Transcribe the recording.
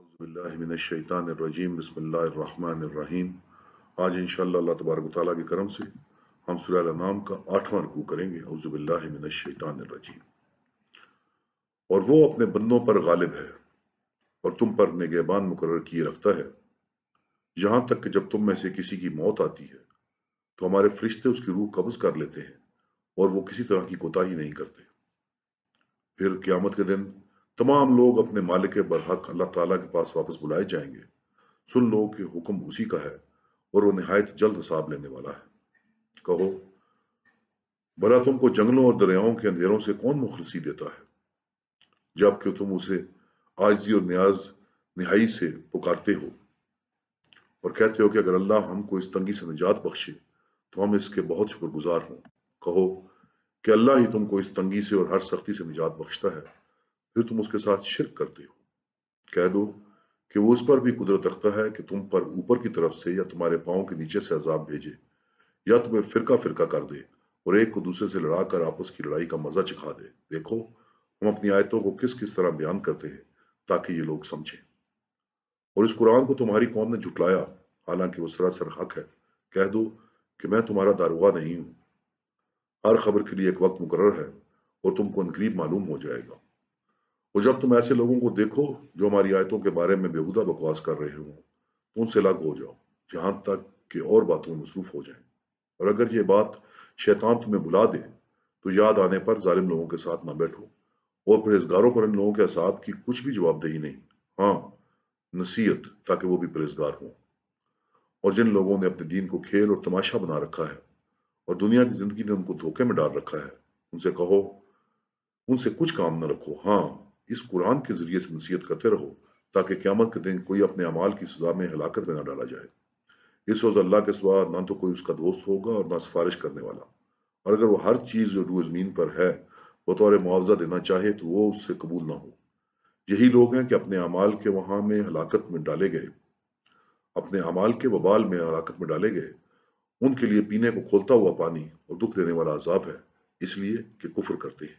اعوذ باللہ من الشیطان الرجیم بسم اللہ الرحمن الرحیم آج انشاءاللہ اللہ تبارک و تعالیٰ کی کرم سے ہم سورہ الانام کا آٹھواں رکوع کریں گے اعوذ باللہ من الشیطان الرجیم اور وہ اپنے بندوں پر غالب ہے اور تم پر نگہبان مقرر کیے رکھتا ہے یہاں تک کہ جب تم میں سے کسی کی موت آتی ہے تو ہمارے فرشتے اس کی روح قبض کر لیتے ہیں اور وہ کسی طرح کی کوتاہی نہیں کرتے پھر قیامت کے دن تمام لوگ اپنے مالک برحق اللہ تعالیٰ کے پاس واپس بلائے جائیں گے سن لو کہ حکم اسی کا ہے اور وہ نہایت جلد حساب لینے والا ہے کہو بھلا تم کو جنگلوں اور دریاؤں کے اندھیروں سے کون مخلصی دیتا ہے جب کہ تم اسے آجزی اور نیاز نہائی سے پکارتے ہو اور کہتے ہو کہ اگر اللہ ہم کو اس تنگی سے نجات بخشے تو ہم اس کے بہت شکر گزار ہوں کہو کہ اللہ ہی تم کو اس تنگی سے اور ہر سختی سے نجات بخشتا ہے پھر تم اس کے ساتھ شرک کرتے ہو کہہ دو کہ وہ اس پر بھی قدرت رکھتا ہے کہ تم پر اوپر کی طرف سے یا تمہارے پاؤں کے نیچے سے عذاب بھیجے یا تمہیں فرقہ فرقہ کر دے اور ایک کو دوسرے سے لڑا کر آپس کی لڑائی کا مزہ چکھا دے دیکھو ہم اپنی آیتوں کو کس کس طرح بیان کرتے ہیں تاکہ یہ لوگ سمجھیں اور اس قرآن کو تمہاری قوم نے جھٹلایا حالانکہ وہ سراسر حق ہے کہہ دو کہ میں تمہارا داروغہ نہیں ہوں ہر خبر کے لیے ایک وقت مقرر ہے اور تم کو انقریب معلوم ہو جائے گا اور جب تم ایسے لوگوں کو دیکھو جو ہماری آیتوں کے بارے میں بےودہ بکواس کر رہے ہوں تو ان سے الگ ہو جاؤ جہاں تک کہ اور باتوں میں مصروف ہو جائیں اور اگر یہ بات شیطان تمہیں بلا دے تو یاد آنے پر ظالم لوگوں کے ساتھ نہ بیٹھو اور پرہیزگاروں پر ان لوگوں کے اصحاب کی کچھ بھی جواب دہی نہیں ہاں نصیحت تاکہ وہ بھی پرہیزگار ہوں اور جن لوگوں نے اپنے دین کو کھیل اور تماشا بنا رکھا ہے اور دنیا کی زندگی نے ان کو دھوکے میں ڈال رکھا ہے ان سے کہو ان سے کچھ کام نہ رکھو ہاں اس قرآن کے ذریعے سے نصیحت کرتے رہو تاکہ قیامت کے دن کوئی اپنے اعمال کی سزا میں ہلاکت میں نہ ڈالا جائے اس روز اللہ کے سوا نہ تو کوئی اس کا دوست ہوگا اور نہ سفارش کرنے والا اور اگر وہ ہر چیز جو زمین پر ہے بطور معاوضہ دینا چاہے تو وہ اس سے قبول نہ ہو یہی لوگ ہیں کہ اپنے اعمال کے وہاں میں ہلاکت میں ڈالے گئے اپنے اعمال کے وبال میں ہلاکت میں ڈالے گئے ان کے لیے پینے کو کھولتا ہوا پانی اور دکھ دینے والا عذاب ہے اس لیے کہ کفر کرتے ہیں